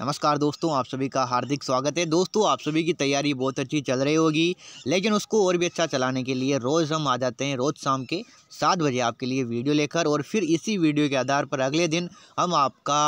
नमस्कार दोस्तों आप सभी का हार्दिक स्वागत है दोस्तों आप सभी की तैयारी बहुत अच्छी चल रही होगी लेकिन उसको और भी अच्छा चलाने के लिए रोज़ हम आ जाते हैं रोज़ शाम के सात बजे आपके लिए वीडियो लेकर और फिर इसी वीडियो के आधार पर अगले दिन हम आपका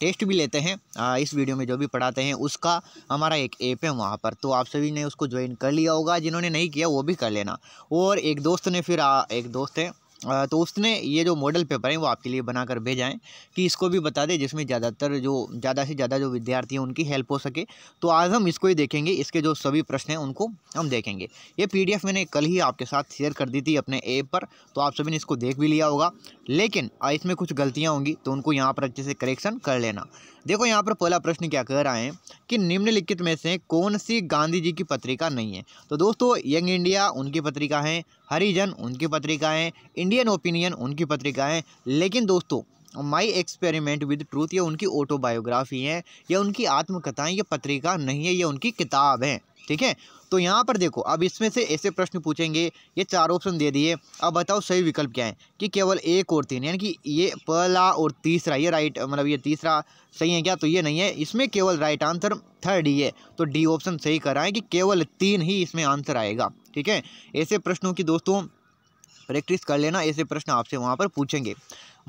टेस्ट भी लेते हैं इस वीडियो में जो भी पढ़ाते हैं उसका हमारा एक ऐप है वहाँ पर तो आप सभी ने उसको ज्वाइन कर लिया होगा जिन्होंने नहीं किया वो भी कर लेना और एक दोस्त ने फिर एक दोस्त है तो उसने ये जो मॉडल पेपर हैं वो आपके लिए बनाकर भेजा है कि इसको भी बता दें जिसमें ज़्यादातर जो ज़्यादा से ज़्यादा जो विद्यार्थी हैं उनकी हेल्प हो सके तो आज हम इसको ही देखेंगे इसके जो सभी प्रश्न हैं उनको हम देखेंगे ये पीडीएफ मैंने कल ही आपके साथ शेयर कर दी थी अपने ऐप पर तो आप सभी ने इसको देख भी लिया होगा लेकिन इसमें कुछ गलतियाँ होंगी तो उनको यहाँ पर अच्छे से करेक्शन कर लेना देखो यहाँ पर पहला प्रश्न क्या कह रहा है कि निम्नलिखित में से कौन सी गांधी जी की पत्रिका नहीं है तो दोस्तों यंग इंडिया उनकी पत्रिका है हरिजन उनकी पत्रिका है इंडियन ओपिनियन उनकी पत्रिकाएँ लेकिन दोस्तों माई एक्सपेरिमेंट विद ट्रूथ ये उनकी ऑटोबायोग्राफी है या उनकी आत्मकथाएँ या पत्रिका नहीं है या उनकी किताब है ठीक है तो यहाँ पर देखो अब इसमें से ऐसे प्रश्न पूछेंगे ये चार ऑप्शन दे दिए अब बताओ सही विकल्प क्या है कि केवल एक और तीन यानी कि ये पहला और तीसरा ये राइट मतलब ये तीसरा सही है क्या तो ये नहीं है इसमें केवल राइट आंसर थर्ड ही है तो डी ऑप्शन सही कर रहा है कि केवल तीन ही इसमें आंसर आएगा ठीक है ऐसे प्रश्नों की दोस्तों प्रैक्टिस कर लेना ऐसे प्रश्न आपसे वहाँ पर पूछेंगे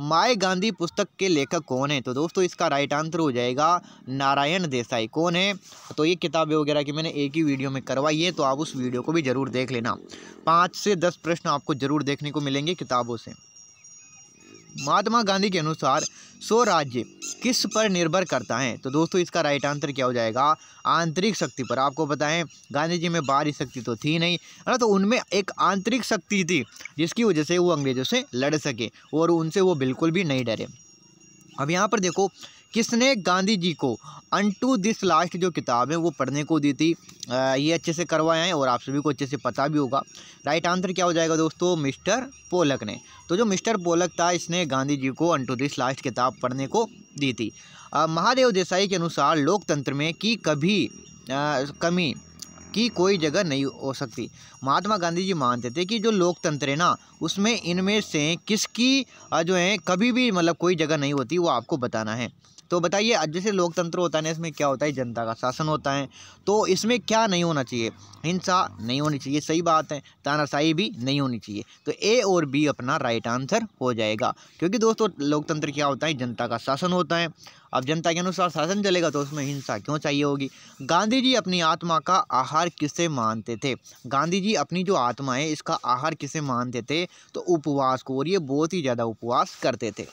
माए गांधी पुस्तक के लेखक कौन है तो दोस्तों इसका राइट आंसर हो जाएगा नारायण देसाई कौन है तो ये किताबें वगैरह की मैंने एक ही वीडियो में करवाई है तो आप उस वीडियो को भी ज़रूर देख लेना पाँच से दस प्रश्न आपको ज़रूर देखने को मिलेंगे किताबों से महात्मा गांधी के अनुसार स्वराज्य किस पर निर्भर करता है तो दोस्तों इसका राइट आंसर क्या हो जाएगा आंतरिक शक्ति पर आपको बताएं गांधी जी में बाहरी शक्ति तो थी नहीं है ना तो उनमें एक आंतरिक शक्ति थी जिसकी वजह से वो अंग्रेजों से लड़ सके और उनसे वो बिल्कुल भी नहीं डरे अब यहाँ पर देखो किसने गांधी जी को अनटू दिस लास्ट जो किताब है वो पढ़ने को दी थी आ, ये अच्छे से करवाए हैं और आप सभी को अच्छे से पता भी होगा राइट आंसर क्या हो जाएगा दोस्तों मिस्टर पोलक ने तो जो मिस्टर पोलक था इसने गांधी जी को अनटू दिस लास्ट किताब पढ़ने को दी थी महादेव देसाई के अनुसार लोकतंत्र में की कभी आ, कमी की कोई जगह नहीं हो सकती महात्मा गांधी जी मानते थे कि जो लोकतंत्र है ना उसमें इनमें से किसकी जो है कभी भी मतलब कोई जगह नहीं होती वो आपको बताना है तो बताइए जैसे लोकतंत्र होता है ना इसमें क्या होता है जनता का शासन होता है तो इसमें क्या नहीं होना चाहिए हिंसा नहीं होनी चाहिए सही बात है तानाशाही भी नहीं होनी चाहिए तो ए और बी अपना राइट आंसर हो जाएगा क्योंकि दोस्तों लोकतंत्र क्या होता है जनता का शासन होता है अब जनता के अनुसार शासन चलेगा तो उसमें हिंसा क्यों चाहिए होगी गांधी जी अपनी आत्मा का आहार किसे मानते थे गांधी जी अपनी जो आत्मा है इसका आहार किसे मानते थे तो उपवास को और ये बहुत ही ज़्यादा उपवास करते थे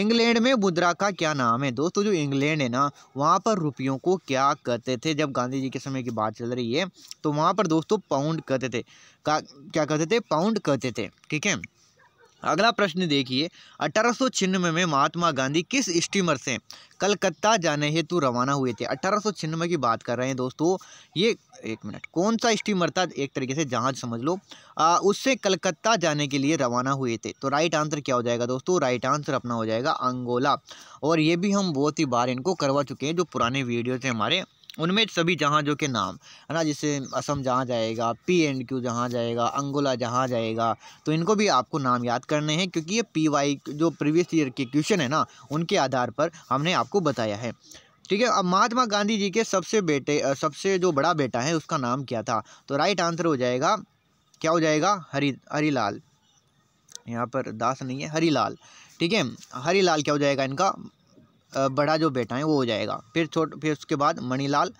इंग्लैंड में मुद्रा का क्या नाम है दोस्तों जो इंग्लैंड है ना वहाँ पर रुपयों को क्या कहते थे जब गांधी जी के समय की बात चल रही है तो वहाँ पर दोस्तों पाउंड कहते थे क्या कहते थे पाउंड कहते थे ठीक है अगला प्रश्न देखिए अठारह सौ छियानवे में महात्मा गांधी किस स्टीमर से कलकत्ता जाने हेतु रवाना हुए थे अठारह छियानवे की बात कर रहे हैं दोस्तों ये एक मिनट कौन सा स्टीमर था एक तरीके से जहाज समझ लो आ, उससे कलकत्ता जाने के लिए रवाना हुए थे तो राइट आंसर क्या हो जाएगा दोस्तों राइट आंसर अपना हो जाएगा अंगोला और ये भी हम बहुत ही बार इनको करवा चुके हैं जो पुराने वीडियो थे हमारे उनमें सभी जहाज़ों के नाम है ना जैसे असम जहाँ जाएगा पी एंड क्यू जहाँ जाएगा अंगोला जहाँ जाएगा तो इनको भी आपको नाम याद करने हैं क्योंकि ये पी वाई जो प्रीवियस ईयर के क्वेश्चन है ना उनके आधार पर हमने आपको बताया है ठीक है अब महात्मा गांधी जी के सबसे बेटे सबसे जो बड़ा बेटा है उसका नाम क्या था तो राइट आंसर हो जाएगा क्या हो जाएगा हरी हरीलाल यहाँ पर दास नहीं है हरीलाल ठीक है हरीलाल क्या हो जाएगा इनका बड़ा जो बेटा है वो हो जाएगा फिर छोट फिर उसके बाद मणिलाल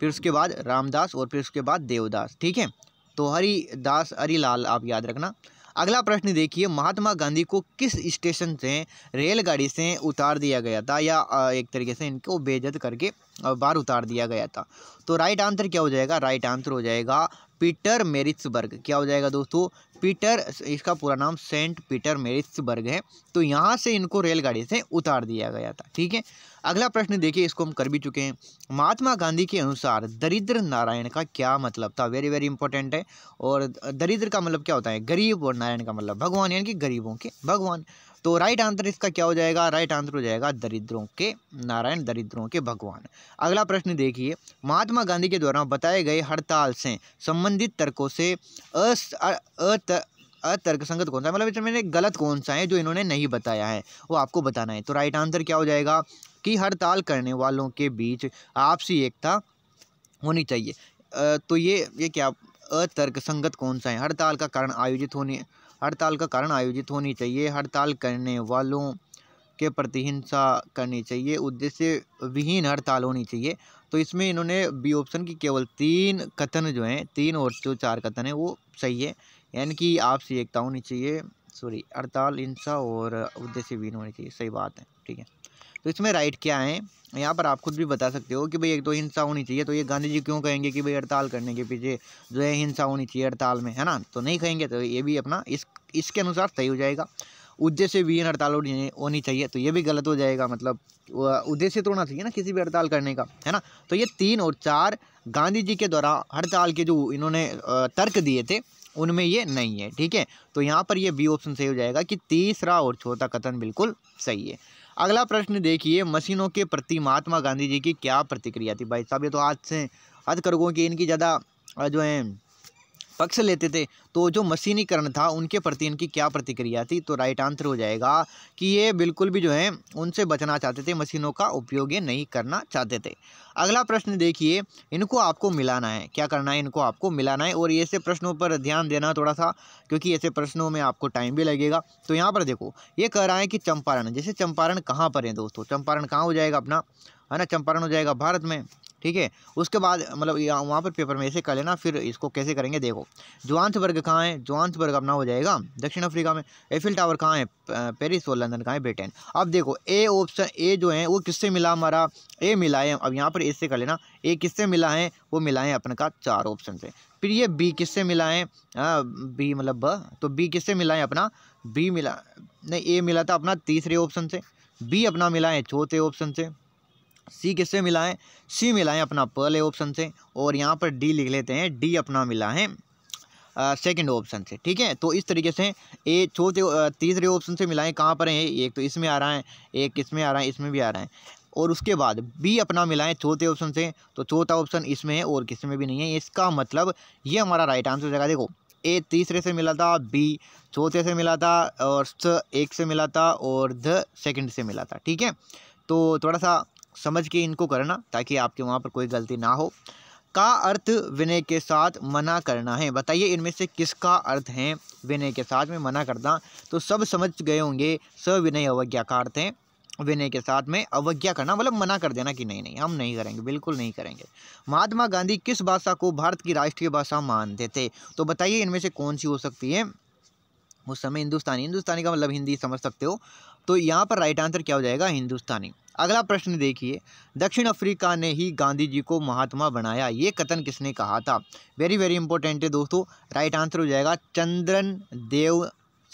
फिर उसके बाद रामदास और फिर उसके बाद देवदास ठीक है तो हरिदास हरिलाल आप याद रखना अगला प्रश्न देखिए महात्मा गांधी को किस स्टेशन से रेलगाड़ी से उतार दिया गया था या एक तरीके से इनको बेजत करके बाहर उतार दिया गया था तो राइट आंसर क्या हो जाएगा राइट आंसर हो जाएगा पीटर मेरिट्सबर्ग क्या हो जाएगा दोस्तों पीटर इसका पूरा नाम सेंट पीटर मेरिट्सबर्ग है तो यहाँ से इनको रेलगाड़ी से उतार दिया गया था ठीक है अगला प्रश्न देखिए इसको हम कर भी चुके हैं महात्मा गांधी के अनुसार दरिद्र नारायण का क्या मतलब था वेरी वेरी इंपॉर्टेंट है और दरिद्र का मतलब क्या होता है गरीब और नारायण का मतलब भगवान यानी कि गरीबों के भगवान तो राइट आंसर इसका क्या हो जाएगा राइट आंसर हो जाएगा दरिद्रों के नारायण दरिद्रों के भगवान अगला प्रश्न देखिए महात्मा गांधी के द्वारा बताए गए हड़ताल से संबंधित तर्कों से अत अतर्कसंगत कौन सा है मतलब इसमें मैंने गलत कौन सा है जो इन्होंने नहीं बताया है वो आपको बताना है तो राइट आंसर क्या हो जाएगा कि हड़ताल करने वालों के बीच आपसी एकता होनी चाहिए तो ये ये क्या अतर्कसंगत कौन सा है हड़ताल का कारण आयोजित होने हड़ताल का कारण आयोजित होनी चाहिए हड़ताल करने वालों के प्रति हिंसा करनी चाहिए उद्देश्य विहीन हड़ताल होनी चाहिए तो इसमें इन्होंने बी ऑप्शन की केवल तीन कथन जो हैं तीन और जो चार कथन हैं वो सही है यानी कि आपसी एकता होनी चाहिए सॉरी हड़ताल हिंसा और उद्देश्य विहीन होनी चाहिए सही बात है ठीक है तो इसमें राइट क्या है यहाँ पर आप खुद भी बता सकते हो कि भाई एक तो हिंसा होनी चाहिए तो ये गांधी जी क्यों कहेंगे कि भाई हड़ताल करने के पीछे जो है हिंसा होनी चाहिए हड़ताल में है ना तो नहीं कहेंगे तो ये भी अपना इस इसके अनुसार सही हो जाएगा उद्देश्य विहीन हड़ताल होनी चाहिए तो ये भी गलत हो जाएगा मतलब उद्देश्य तो होना चाहिए ना किसी भी हड़ताल करने का है ना तो ये तीन और चार गांधी जी के द्वारा हड़ताल के जो इन्होंने तर्क दिए थे उनमें ये नहीं है ठीक है तो यहाँ पर ये बी ऑप्शन सही हो जाएगा कि तीसरा और चौथा कथन बिल्कुल सही है अगला प्रश्न देखिए मशीनों के प्रति महात्मा गांधी जी की क्या प्रतिक्रिया थी भाई साहब ये तो आज से हद गो कि इनकी ज़्यादा जो है पक्ष लेते थे तो जो मशीनीकरण था उनके प्रति इनकी क्या प्रतिक्रिया थी तो राइट आंसर हो जाएगा कि ये बिल्कुल भी जो है उनसे बचना चाहते थे मशीनों का उपयोग ये नहीं करना चाहते थे अगला प्रश्न देखिए इनको आपको मिलाना है क्या करना है इनको आपको मिलाना है और ऐसे प्रश्नों पर ध्यान देना थोड़ा सा क्योंकि ऐसे प्रश्नों में आपको टाइम भी लगेगा तो यहाँ पर देखो ये कह रहा है कि चंपारण जैसे चंपारण कहाँ पर है दोस्तों चंपारण कहाँ हो जाएगा अपना है ना चंपारण हो जाएगा भारत में ठीक है उसके बाद मतलब वहाँ पर पेपर में ऐसे कर लेना फिर इसको कैसे करेंगे देखो जोहान्सबर्ग कहाँ है जोहान्सबर्ग अपना हो जाएगा दक्षिण अफ्रीका में एफिल टावर कहाँ है पेरिस और लंदन कहाँ है ब्रिटेन अब देखो ए ऑप्शन ए जो है वो किससे मिला हमारा ए मिला है अब यहाँ पर इससे कर लेना ए किससे मिला है वो मिला है अपन का चार ऑप्शन से फिर ये बी किससे मिला है आ, हाँ, बी मतलब ब तो बी किससे मिला है अपना बी मिला नहीं ए मिला था अपना तीसरे ऑप्शन से बी अपना मिला है चौथे ऑप्शन से सी किससे मिला है सी मिला है अपना पहले ऑप्शन से और यहाँ पर डी लिख लेते हैं डी अपना मिला है सेकंड ऑप्शन से ठीक है तो इस तरीके से ए चौथे तीसरे ऑप्शन से मिलाएं कहाँ पर है एक तो इसमें आ रहा है एक इसमें आ रहा है इसमें भी आ रहा है और उसके बाद बी अपना मिलाएं चौथे ऑप्शन से तो चौथा ऑप्शन इसमें है और किसी में भी नहीं है इसका मतलब ये हमारा राइट आंसर हो जाएगा देखो ए तीसरे से मिला था बी चौथे से मिला था और स एक से मिला था और ध सेकेंड से मिला था ठीक है तो थोड़ा सा समझ के इनको करना ताकि आपके वहाँ पर कोई गलती ना हो का अर्थ विनय के साथ मना करना है बताइए इनमें से किसका अर्थ है विनय के साथ में मना करना तो सब समझ गए होंगे स विनय अवज्ञा का अर्थ है विनय के साथ में अवज्ञा करना मतलब मना कर देना कि नहीं नहीं हम नहीं करेंगे बिल्कुल नहीं करेंगे महात्मा गांधी किस भाषा को भारत की राष्ट्रीय भाषा मानते थे तो बताइए इनमें से कौन सी हो सकती है उस समय हिंदुस्तानी हिंदुस्तानी का मतलब हिंदी समझ सकते हो तो यहाँ पर राइट आंसर क्या हो जाएगा हिंदुस्तानी अगला प्रश्न देखिए दक्षिण अफ्रीका ने ही गांधी जी को महात्मा बनाया ये कथन किसने कहा था वेरी वेरी इंपॉर्टेंट है दोस्तों राइट आंसर हो जाएगा चंद्रन देव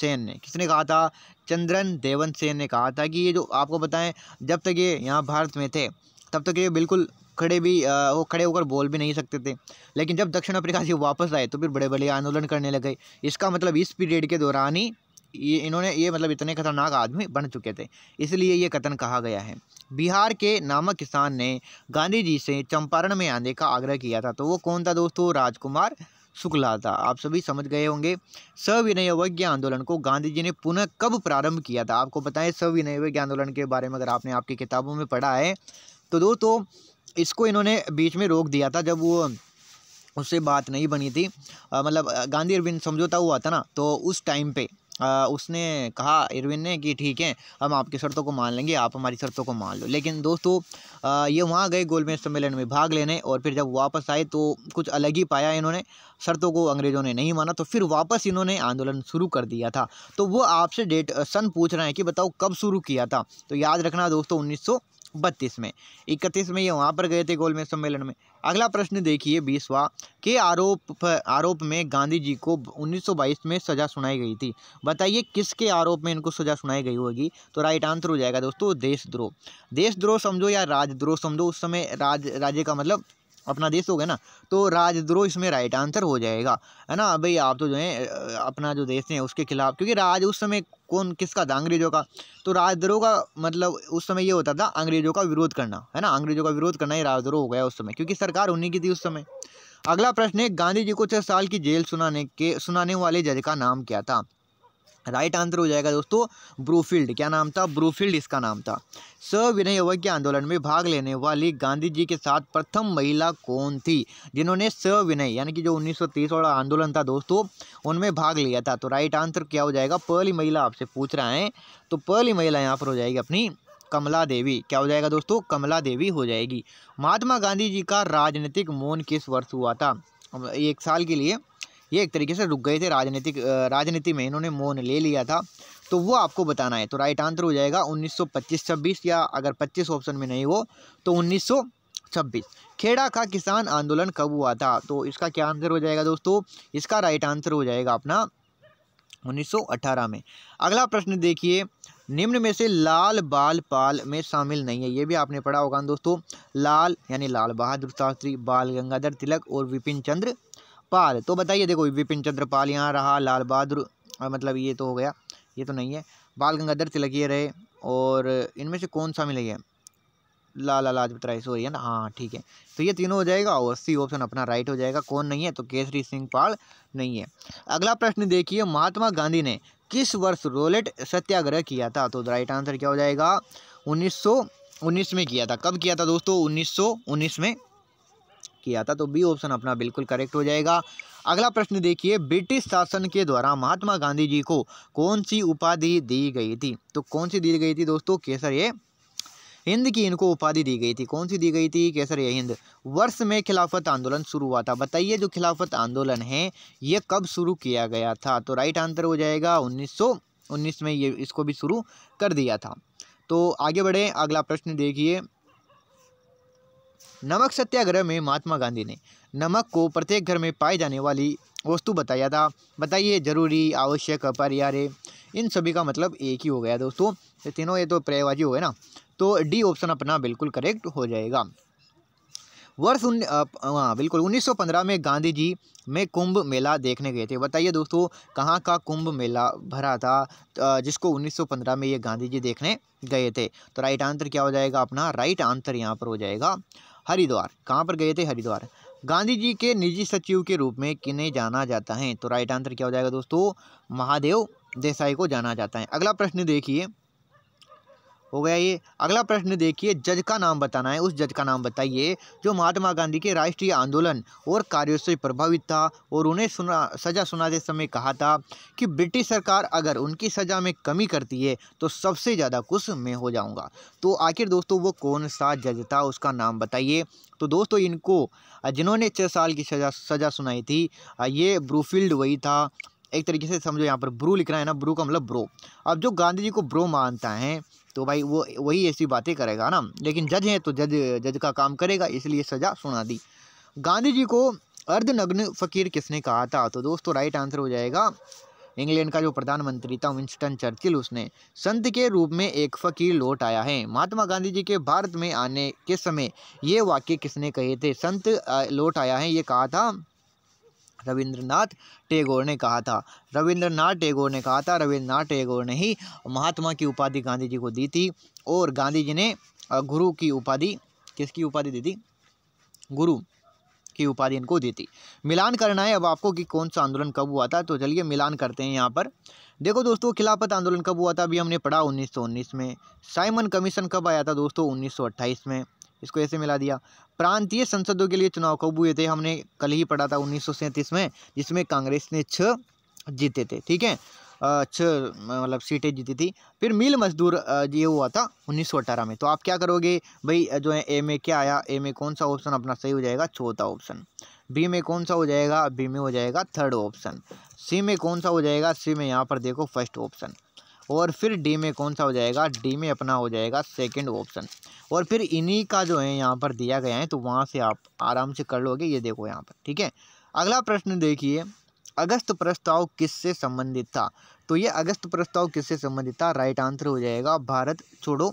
सेन ने किसने कहा था चंद्रन देवन सेन ने कहा था कि ये जो आपको बताएं जब तक ये यहाँ भारत में थे तब तक ये बिल्कुल खड़े भी वो खड़े होकर बोल भी नहीं सकते थे लेकिन जब दक्षिण अफ्रीका से वापस आए तो फिर बड़े बड़े आंदोलन करने लग गए इसका मतलब इस पीरियड के दौरान ही ये इन्होंने ये मतलब इतने खतरनाक आदमी बन चुके थे इसलिए ये कथन कहा गया है बिहार के नामक किसान ने गांधी जी से चंपारण में आने का आग्रह किया था तो वो कौन था दोस्तों राजकुमार शुक्ला था आप सभी समझ गए होंगे सविनयवज्ञ आंदोलन को गांधी जी ने पुनः कब प्रारंभ किया था आपको बताएं सविनयवज्ञ आंदोलन के बारे में अगर आपने आपकी किताबों में पढ़ा है तो दोस्तों इसको इन्होंने बीच में रोक दिया था जब वो उससे बात नहीं बनी थी मतलब गांधी अरविंद समझौता हुआ था ना तो उस टाइम पे आ, उसने कहा इरविन ने कि ठीक है हम आपकी शर्तों को मान लेंगे आप हमारी शर्तों को मान लो लेकिन दोस्तों ये वहाँ गए गोलमेज सम्मेलन में भाग लेने और फिर जब वापस आए तो कुछ अलग ही पाया इन्होंने शर्तों को अंग्रेज़ों ने नहीं माना तो फिर वापस इन्होंने आंदोलन शुरू कर दिया था तो वो आपसे डेट सन पूछ रहे हैं कि बताओ कब शुरू किया था तो याद रखना दोस्तों उन्नीस बत्तीस में इकतीस में ये वहाँ पर गए थे गोलमेज सम्मेलन में अगला प्रश्न देखिए बीसवा के आरोप आरोप में गांधी जी को 1922 में सज़ा सुनाई गई थी बताइए किसके आरोप में इनको सज़ा सुनाई गई होगी तो राइट आंसर हो जाएगा दोस्तों देशद्रोह देशद्रोह समझो या राजद्रोह समझो उस समय राज राज्य का मतलब अपना देश हो गया ना तो राजद्रोह इसमें राइट आंसर हो जाएगा है ना भाई आप तो जो है अपना जो देश है उसके खिलाफ क्योंकि राज उस समय कौन किसका था अंग्रेजों का तो राजद्रोह का मतलब उस समय ये होता था अंग्रेजों का विरोध करना है ना अंग्रेजों का विरोध करना ही राजद्रोह हो गया उस समय क्योंकि सरकार उन्हीं की थी उस समय अगला प्रश्न है गांधी जी को छः साल की जेल सुनाने के सुनाने वाले जज का नाम क्या था राइट आंसर हो जाएगा दोस्तों ब्रूफील्ड क्या नाम था ब्रूफील्ड इसका नाम था सविनय अवज्ञ आंदोलन में भाग लेने वाली गांधी जी के साथ प्रथम महिला कौन थी जिन्होंने सविनय यानी कि जो 1930 वाला आंदोलन था दोस्तों उनमें भाग लिया था तो राइट आंसर क्या हो जाएगा पहली महिला आपसे पूछ रहा है तो पहली महिला यहाँ पर हो जाएगी अपनी कमला देवी क्या हो जाएगा दोस्तों कमला देवी हो जाएगी महात्मा गांधी जी का राजनीतिक मौन किस वर्ष हुआ था एक साल के लिए ये एक तरीके से रुक गए थे राजनीतिक राजनीति में इन्होंने मौन ले लिया था तो वो आपको बताना है तो राइट आंसर हो जाएगा 1925 26 या अगर 25 ऑप्शन में नहीं हो तो 1926 खेड़ा का किसान आंदोलन कब हुआ था तो इसका क्या आंसर हो जाएगा दोस्तों इसका राइट आंसर हो जाएगा अपना 1918 में अगला प्रश्न देखिए निम्न में से लाल बाल पाल में शामिल नहीं है ये भी आपने पढ़ा होगा दोस्तों लाल यानी लाल बहादुर शास्त्री बाल गंगाधर तिलक और विपिन चंद्र पाल तो बताइए देखो विपिन चंद्र पाल यहाँ रहा लाल बहादुर मतलब ये तो हो गया ये तो नहीं है बाल गंगाधर तिलक ये रहे और इनमें से कौन सा मिलेगा लाला लाजपत राय सॉरी है ना हाँ ठीक है तो ये तीनों हो जाएगा और सी ऑप्शन अपना राइट हो जाएगा कौन नहीं है तो केसरी सिंह पाल नहीं है अगला प्रश्न देखिए महात्मा गांधी ने किस वर्ष रोलेट सत्याग्रह किया था तो राइट आंसर क्या हो जाएगा उन्नीस सौ में किया था कब किया था दोस्तों उन्नीस में किया था तो बी ऑप्शन अपना बिल्कुल करेक्ट हो जाएगा अगला प्रश्न देखिए ब्रिटिश शासन के द्वारा महात्मा गांधी जी को कौन सी उपाधि दी गई थी तो कौन सी दी गई थी दोस्तों केसर ये हिंद की इनको उपाधि दी गई थी कौन सी दी गई थी केसर ये हिंद वर्ष में खिलाफत आंदोलन शुरू हुआ था बताइए जो खिलाफत आंदोलन है ये कब शुरू किया गया था तो राइट आंसर हो जाएगा उन्नीस में ये इसको भी शुरू कर दिया था तो आगे बढ़ें अगला प्रश्न देखिए नमक सत्याग्रह में महात्मा गांधी ने नमक को प्रत्येक घर में पाए जाने वाली वस्तु बताया था बताइए जरूरी आवश्यक अपरिहार्य इन सभी का मतलब एक ही हो गया दोस्तों ये तीनों ये तो पर्यायवाची हो गए ना तो डी ऑप्शन अपना बिल्कुल करेक्ट हो जाएगा वर्ष उन हाँ बिल्कुल 1915 में गांधी जी में कुंभ मेला देखने गए थे बताइए दोस्तों कहाँ का कुंभ मेला भरा था जिसको 1915 में ये गांधी जी देखने गए थे तो राइट आंसर क्या हो जाएगा अपना राइट आंसर यहाँ पर हो जाएगा हरिद्वार कहाँ पर गए थे हरिद्वार गांधी जी के निजी सचिव के रूप में किन्हें जाना जाता है तो राइट आंसर क्या हो जाएगा दोस्तों महादेव देसाई को जाना जाता है अगला प्रश्न देखिए हो गया ये अगला प्रश्न देखिए जज का नाम बताना है उस जज का नाम बताइए जो महात्मा गांधी के राष्ट्रीय आंदोलन और कार्यों से प्रभावित था और उन्हें सुना सज़ा सुनाते समय कहा था कि ब्रिटिश सरकार अगर उनकी सज़ा में कमी करती है तो सबसे ज़्यादा कुछ मैं हो जाऊँगा तो आखिर दोस्तों वो कौन सा जज था उसका नाम बताइए तो दोस्तों इनको जिन्होंने छः साल की सज़ा सज़ा सुनाई थी ये ब्रूफील्ड वही था एक तरीके से समझो यहाँ पर ब्रू लिख रहा है ना ब्रू का मतलब ब्रो अब जो गांधी जी को ब्रो मानता है तो भाई वो वही ऐसी बातें करेगा ना लेकिन जज हैं तो जज जज का काम करेगा इसलिए सज़ा सुना दी गांधी जी को अर्धनग्न फ़कीर किसने कहा था तो दोस्तों राइट आंसर हो जाएगा इंग्लैंड का जो प्रधानमंत्री था विंस्टन चर्चिल उसने संत के रूप में एक फ़कीर लौट आया है महात्मा गांधी जी के भारत में आने के समय ये वाक्य किसने कहे थे संत लौट आया है ये कहा था रविंद्रनाथ टैगोर ने कहा था रविंद्रनाथ टैगोर ने कहा था रविंद्रनाथ टैगोर ने ही महात्मा की उपाधि गांधी जी को दी थी और गांधी जी ने गुरु की उपाधि किसकी उपाधि दी थी गुरु की उपाधि इनको दी थी मिलान करना है अब आपको कि कौन सा आंदोलन कब हुआ था तो चलिए मिलान करते हैं यहाँ पर देखो दोस्तों खिलाफत आंदोलन कब हुआ था अभी हमने पढ़ा 1919 में साइमन कमीशन कब आया था दोस्तों 1928 में इसको ऐसे मिला दिया प्रांतीय संसदों के लिए चुनाव कब हुए थे हमने कल ही पढ़ा था उन्नीस में जिसमें कांग्रेस ने छ जीते थे ठीक है छ मतलब सीटें जीती थी फिर मिल मजदूर ये हुआ था उन्नीस में तो आप क्या करोगे भाई जो है ए में क्या आया ए में कौन सा ऑप्शन अपना सही हो जाएगा चौथा ऑप्शन बी में कौन सा हो जाएगा बी में हो जाएगा थर्ड ऑप्शन सी में कौन सा हो जाएगा सी में यहाँ पर देखो फर्स्ट ऑप्शन और फिर डी में कौन सा हो जाएगा डी में अपना हो जाएगा सेकंड ऑप्शन और फिर इन्हीं का जो है यहाँ पर दिया गया है तो वहाँ से आप आराम से कर लोगे ये देखो यहाँ पर ठीक है अगला प्रश्न देखिए अगस्त प्रस्ताव किससे संबंधित था तो ये अगस्त प्रस्ताव किससे संबंधित था राइट आंसर हो जाएगा भारत छोड़ो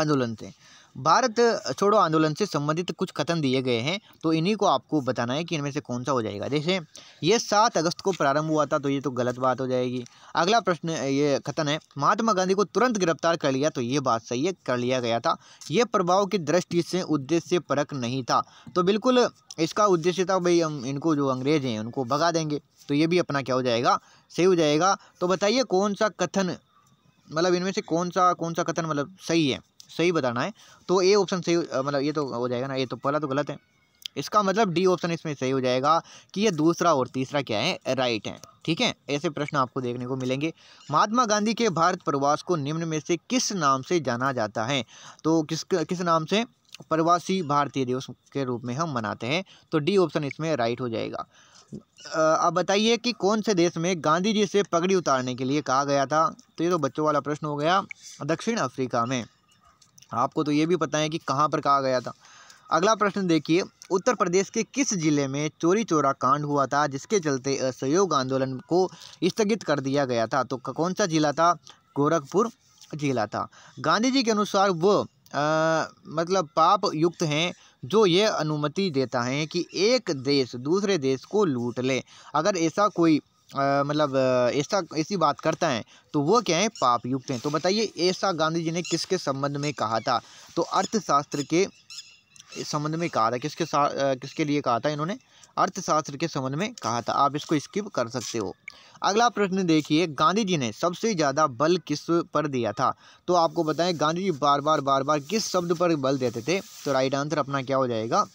आंदोलन से भारत छोड़ो आंदोलन से संबंधित कुछ कथन दिए गए हैं तो इन्हीं को आपको बताना है कि इनमें से कौन सा हो जाएगा जैसे ये सात अगस्त को प्रारंभ हुआ था तो ये तो गलत बात हो जाएगी अगला प्रश्न ये कथन है महात्मा गांधी को तुरंत गिरफ्तार कर लिया तो ये बात सही है कर लिया गया था ये प्रभाव की दृष्टि से उद्देश्य परक नहीं था तो बिल्कुल इसका उद्देश्य था भाई हम इनको जो अंग्रेज हैं उनको भगा देंगे तो ये भी अपना क्या हो जाएगा सही हो जाएगा तो बताइए कौन सा कथन मतलब इनमें से कौन सा कौन सा कथन मतलब सही है सही बताना है तो ए ऑप्शन सही मतलब ये तो हो जाएगा ना ये तो पहला तो गलत है इसका मतलब डी ऑप्शन इसमें सही हो जाएगा कि ये दूसरा और तीसरा क्या है राइट है ठीक है ऐसे प्रश्न आपको देखने को मिलेंगे महात्मा गांधी के भारत प्रवास को निम्न में से किस नाम से जाना जाता है तो किस किस नाम से प्रवासी भारतीय दिवस के रूप में हम मनाते हैं तो डी ऑप्शन इसमें राइट हो जाएगा अब बताइए कि कौन से देश में गांधी जी से पगड़ी उतारने के लिए कहा गया था तो ये तो बच्चों वाला प्रश्न हो गया दक्षिण अफ्रीका में आपको तो ये भी पता है कि कहाँ पर कहा गया था अगला प्रश्न देखिए उत्तर प्रदेश के किस जिले में चोरी चोरा कांड हुआ था जिसके चलते असहयोग आंदोलन को स्थगित कर दिया गया था तो कौन सा जिला था गोरखपुर जिला था गांधी जी के अनुसार वो आ, मतलब पाप युक्त हैं जो ये अनुमति देता है कि एक देश दूसरे देश को लूट ले अगर ऐसा कोई मतलब ऐसा ऐसी बात करता है तो वो क्या है पाप युक्त हैं तो बताइए ऐसा गांधी जी ने किसके संबंध में कहा था तो अर्थशास्त्र के संबंध में कहा था किसके साथ किसके लिए कहा था इन्होंने अर्थशास्त्र के संबंध में कहा था आप इसको स्किप कर सकते हो अगला प्रश्न देखिए गांधी जी ने सबसे ज़्यादा बल किस पर दिया था तो आपको बताएं गांधी जी बार बार बार बार किस शब्द पर बल देते थे तो राइट आंसर अपना क्या हो जाएगा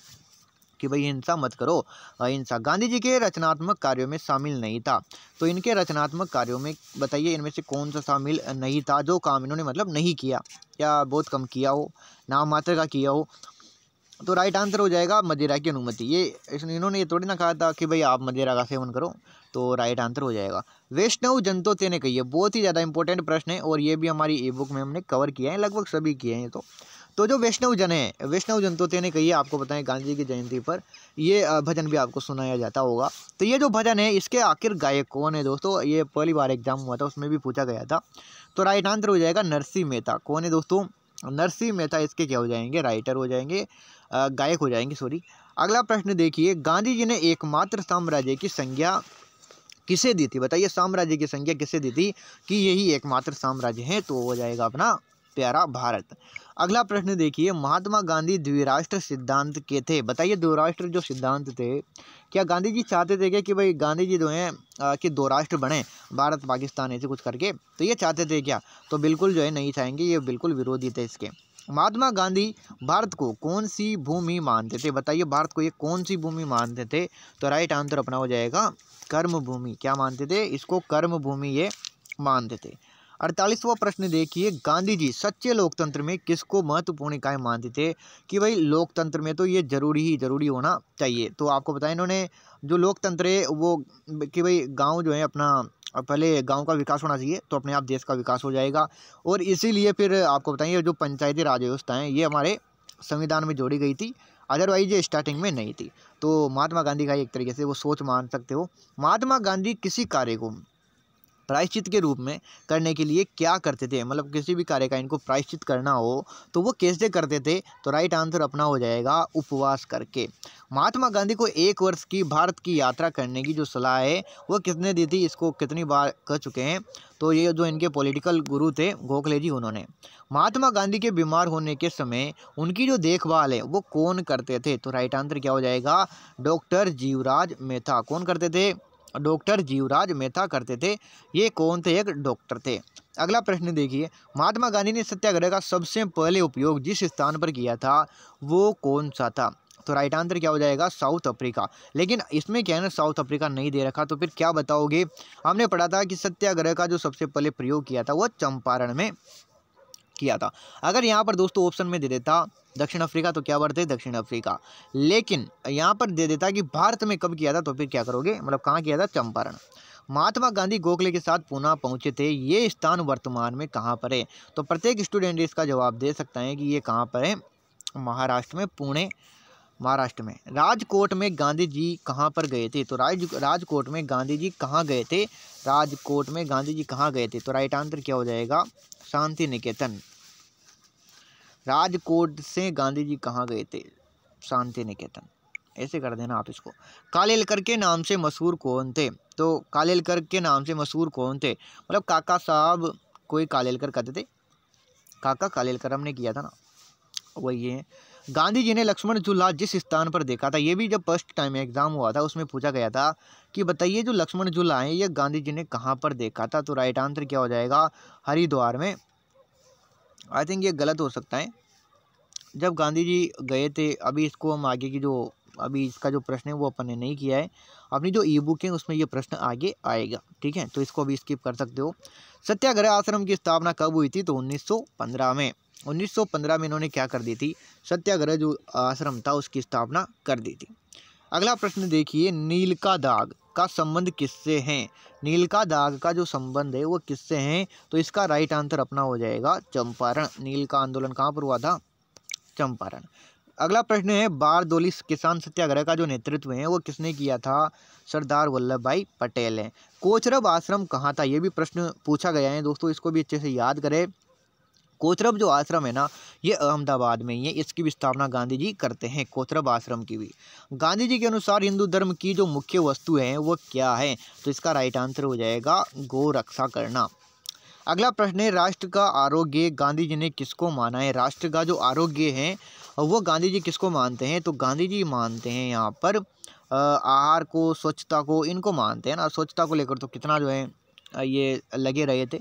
कि भाई हिंसा मत करो अहिंसा गांधी जी के रचनात्मक कार्यों में शामिल नहीं था तो इनके रचनात्मक कार्यों में बताइए इनमें से कौन सा शामिल नहीं था जो काम इन्होंने मतलब नहीं किया या बहुत कम किया हो नाम मात्र का किया हो तो राइट आंसर हो जाएगा मदिरा की अनुमति ये इन्होंने ये थोड़ी ना कहा था कि भाई आप मदिरा का सेवन करो तो राइट आंसर हो जाएगा वैष्णव जनतो तेने कही बहुत ही ज़्यादा इंपॉर्टेंट प्रश्न है और ये भी हमारी ई बुक में हमने कवर किया है लगभग सभी किए हैं तो तो जो वैष्णव जन है वैष्णव जन तो तेने कही आपको बताएं गांधी जी की जयंती पर ये भजन भी आपको सुनाया जाता होगा तो ये जो भजन है इसके आखिर गायक कौन है दोस्तों ये पहली बार एग्जाम हुआ था उसमें भी पूछा गया था तो राइट आंसर हो जाएगा नरसिंह मेहता कौन है दोस्तों नरसिंह मेहता इसके क्या हो जाएंगे राइटर हो जाएंगे गायक हो जाएंगे सॉरी अगला प्रश्न देखिए गांधी जी ने एकमात्र साम्राज्य की संज्ञा किसे दी थी बताइए साम्राज्य की संज्ञा किसे दी थी कि यही एकमात्र साम्राज्य है तो हो जाएगा अपना प्यारा भारत अगला प्रश्न देखिए महात्मा गांधी द्विराष्ट्र सिद्धांत के थे बताइए दो राष्ट्र जो सिद्धांत थे क्या गांधी जी चाहते थे क्या कि भाई गांधी जी जो हैं कि दो राष्ट्र बने भारत पाकिस्तान ऐसे कुछ करके तो ये चाहते थे क्या तो बिल्कुल जो है नहीं चाहेंगे ये बिल्कुल विरोधी थे इसके महात्मा गांधी भारत को कौन सी भूमि मानते थे बताइए भारत को ये कौन सी भूमि मानते थे तो राइट आंसर अपना हो जाएगा कर्म भूमि क्या मानते थे इसको कर्म भूमि ये मानते थे अड़तालीसवा प्रश्न देखिए गांधी जी सच्चे लोकतंत्र में किसको महत्वपूर्ण इकाई मानते थे कि भाई लोकतंत्र में तो ये जरूरी ही जरूरी होना चाहिए तो आपको बताया इन्होंने जो लोकतंत्र है वो कि भाई गांव जो है अपना पहले गांव का विकास होना चाहिए तो अपने आप देश का विकास हो जाएगा और इसीलिए फिर आपको बताइए जो पंचायती राज व्यवस्थाएँ ये हमारे संविधान में जोड़ी गई थी अदरवाइज ये स्टार्टिंग में नहीं थी तो महात्मा गांधी का एक तरीके से वो सोच मान सकते हो महात्मा गांधी किसी कार्य को प्रायश्चित के रूप में करने के लिए क्या करते थे मतलब किसी भी कार्य का इनको प्रायश्चित करना हो तो वो कैसे करते थे तो राइट आंसर अपना हो जाएगा उपवास करके महात्मा गांधी को एक वर्ष की भारत की यात्रा करने की जो सलाह है वो किसने दी थी इसको कितनी बार कह चुके हैं तो ये जो इनके पॉलिटिकल गुरु थे गोखले जी उन्होंने महात्मा गांधी के बीमार होने के समय उनकी जो देखभाल है वो कौन करते थे तो राइट आंसर क्या हो जाएगा डॉक्टर जीवराज मेहता कौन करते थे डॉक्टर जीवराज मेहता करते थे ये कौन थे एक डॉक्टर थे अगला प्रश्न देखिए महात्मा गांधी ने सत्याग्रह का सबसे पहले उपयोग जिस स्थान पर किया था वो कौन सा था तो राइट आंसर क्या हो जाएगा साउथ अफ्रीका लेकिन इसमें क्या है ना साउथ अफ्रीका नहीं दे रखा तो फिर क्या बताओगे हमने पढ़ा था कि सत्याग्रह का जो सबसे पहले प्रयोग किया था वो चंपारण में किया था अगर यहाँ पर दोस्तों ऑप्शन में दे देता दक्षिण अफ्रीका तो क्या बढ़ते दक्षिण अफ्रीका लेकिन यहाँ पर दे देता कि भारत में कब किया था तो फिर क्या करोगे मतलब कहाँ किया था चंपारण महात्मा गांधी गोखले के साथ पूना पहुँचे थे ये स्थान वर्तमान में कहाँ पर है तो प्रत्येक स्टूडेंट इसका जवाब दे सकता है कि ये कहाँ पर है महाराष्ट्र में पुणे महाराष्ट्र में राजकोट में गांधी जी कहाँ पर गए थे तो राज राजकोट में गांधी जी कहाँ गए थे राजकोट में गांधी जी कहाँ गए थे तो राइट आंसर क्या हो जाएगा शांति निकेतन राजकोट से गांधी जी कहाँ गए थे शांति निकेतन ऐसे कर देना आप इसको कालेलकर के नाम से मशहूर कौन थे तो कालेलकर के नाम से मशहूर कौन थे मतलब काका साहब कोई कालेलकर कहते थे काका कालेलकर हमने किया था ना वही है गांधी जी ने लक्ष्मण झूला जिस स्थान पर देखा था ये भी जब फर्स्ट टाइम एग्ज़ाम हुआ था उसमें पूछा गया था कि बताइए जो लक्ष्मण झूला है ये गांधी जी ने कहाँ पर देखा था तो राइट आंसर क्या हो जाएगा हरिद्वार में आई थिंक ये गलत हो सकता है जब गांधी जी गए थे अभी इसको हम आगे की जो अभी इसका जो प्रश्न है वो अपन ने नहीं किया है अपनी जो ई बुक है उसमें ये प्रश्न आगे आएगा ठीक है तो इसको अभी स्किप कर सकते हो सत्याग्रह आश्रम की स्थापना कब हुई थी तो 1915 में 1915 में इन्होंने क्या कर दी थी सत्याग्रह जो आश्रम था उसकी स्थापना कर दी थी अगला प्रश्न देखिए नील का दाग का संबंध किससे है नील का दाग का जो संबंध है वो किससे है तो इसका राइट आंसर अपना हो जाएगा चंपारण नील का आंदोलन कहाँ पर हुआ था चंपारण अगला प्रश्न है बारदोली किसान सत्याग्रह का जो नेतृत्व है वो किसने किया था सरदार वल्लभ भाई पटेल हैं कोचरब आश्रम कहाँ था ये भी प्रश्न पूछा गया है दोस्तों इसको भी अच्छे से याद करें कोतरब जो आश्रम है ना ये अहमदाबाद में ही है इसकी भी स्थापना गांधी जी करते हैं कोतरब आश्रम की भी गांधी जी के अनुसार हिंदू धर्म की जो मुख्य वस्तु है वो क्या है तो इसका राइट आंसर हो जाएगा गो रक्षा करना अगला प्रश्न है राष्ट्र का आरोग्य गांधी जी ने किसको माना है राष्ट्र का जो आरोग्य है वो गांधी जी किसको मानते हैं तो गांधी जी मानते हैं यहाँ पर आहार को स्वच्छता को इनको मानते हैं ना स्वच्छता को लेकर तो कितना जो है ये लगे रहे थे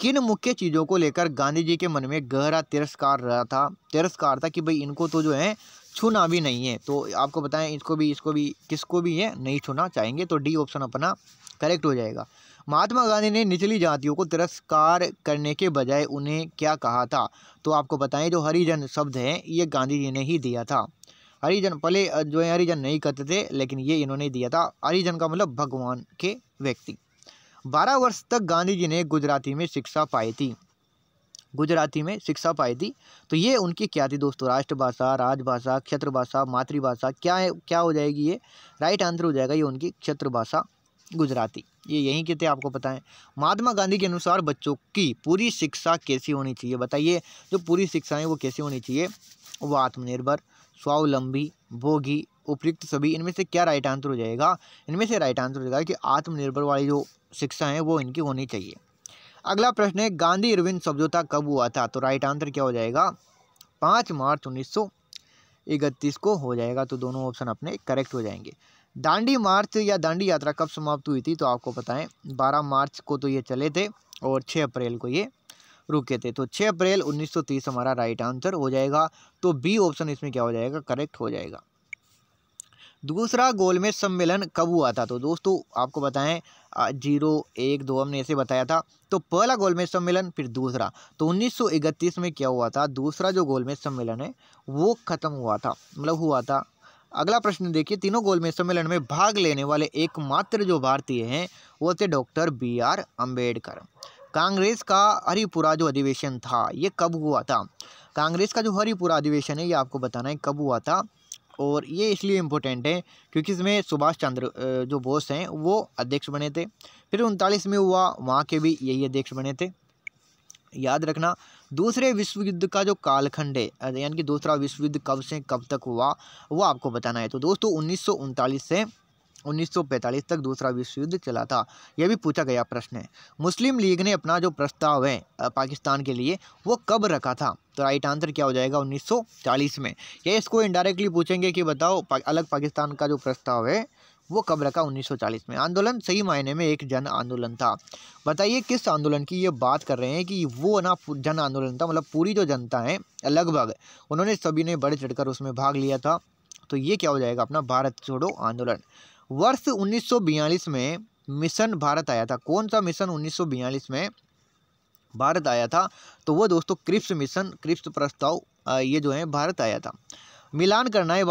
किन मुख्य चीज़ों को लेकर गांधी जी के मन में गहरा तिरस्कार रहा था तिरस्कार था कि भाई इनको तो जो है छूना भी नहीं है तो आपको बताएं इसको भी इसको भी किसको भी ये नहीं छूना चाहेंगे तो डी ऑप्शन अपना करेक्ट हो जाएगा महात्मा गांधी ने निचली जातियों को तिरस्कार करने के बजाय उन्हें क्या कहा था तो आपको बताएं जो हरिजन शब्द हैं ये गांधी जी ने ही दिया था हरिजन पहले जो है हरिजन नहीं कहते थे लेकिन ये इन्होंने दिया था हरिजन का मतलब भगवान के व्यक्ति बारह वर्ष तक गांधी जी ने गुजराती में शिक्षा पाई थी गुजराती में शिक्षा पाई थी तो ये उनकी क्या थी दोस्तों राष्ट्रभाषा राजभाषा क्षेत्रभाषा मातृभाषा क्या है क्या हो जाएगी ये राइट आंसर हो जाएगा ये उनकी क्षेत्रभाषा गुजराती ये यहीं के थे आपको पता है महात्मा गांधी के अनुसार बच्चों की पूरी शिक्षा कैसी होनी चाहिए बताइए जो पूरी शिक्षा है वो कैसी होनी चाहिए वो आत्मनिर्भर स्वावलंबी भोगी उपयुक्त सभी इनमें से क्या राइट आंसर हो जाएगा इनमें से राइट आंसर हो जाएगा कि आत्मनिर्भर वाली जो शिक्षा है वो इनकी होनी चाहिए अगला प्रश्न है गांधी अरविंद समझौता कब हुआ था तो राइट आंसर क्या हो जाएगा पाँच मार्च उन्नीस इकतीस को हो जाएगा तो दोनों ऑप्शन अपने करेक्ट हो जाएंगे दांडी मार्च या दांडी यात्रा कब समाप्त हुई थी तो आपको बताएं बारह मार्च को तो ये चले थे और छः अप्रैल को ये रुके थे तो छः अप्रैल 1930 हमारा राइट आंसर हो जाएगा तो बी ऑप्शन इसमें क्या हो जाएगा करेक्ट हो जाएगा दूसरा गोलमेज सम्मेलन कब हुआ था तो दोस्तों आपको बताएं जीरो एक दो हमने ऐसे बताया था तो पहला गोलमेज सम्मेलन फिर दूसरा तो 1931 में क्या हुआ था दूसरा जो गोलमेज सम्मेलन है वो ख़त्म हुआ था मतलब हुआ था अगला प्रश्न देखिए तीनों गोलमेज सम्मेलन में भाग लेने वाले एकमात्र जो भारतीय हैं वो थे doctor B R Ambedkar Congress का हरिपुरा जो अधिवेशन था ये कब हुआ था कांग्रेस का जो हरिपुरा अधिवेशन है ये आपको बताना है कब हुआ था और ये इसलिए इम्पोर्टेंट है क्योंकि इसमें सुभाष चंद्र जो बोस हैं वो अध्यक्ष बने थे फिर उनतालीस में हुआ वहाँ के भी यही अध्यक्ष बने थे याद रखना दूसरे विश्व युद्ध का जो कालखंड है यानी कि दूसरा विश्व युद्ध कब से कब तक हुआ वो आपको बताना है तो दोस्तों उन्नीस से 1945 तक दूसरा विश्व युद्ध चला था यह भी पूछा गया प्रश्न है मुस्लिम लीग ने अपना जो प्रस्ताव है पाकिस्तान के लिए वो कब रखा था तो राइट आंसर क्या हो जाएगा 1940 में यह इसको इनडायरेक्टली पूछेंगे कि बताओ पा, अलग पाकिस्तान का जो प्रस्ताव है वो कब रखा 1940 में आंदोलन सही मायने में एक जन आंदोलन था बताइए किस आंदोलन की ये बात कर रहे हैं कि वो ना जन आंदोलन था मतलब पूरी जो जनता है लगभग उन्होंने सभी ने बढ़ चढ़ उसमें भाग लिया था तो ये क्या हो जाएगा अपना भारत छोड़ो आंदोलन वर्ष 1942 में मिशन भारत आया था कौन सा मिशन 1942 में भारत आया था तो वो दोस्तों क्रिप्स मिशन क्रिप्स प्रस्ताव ये जो है भारत आया था मिलान करना है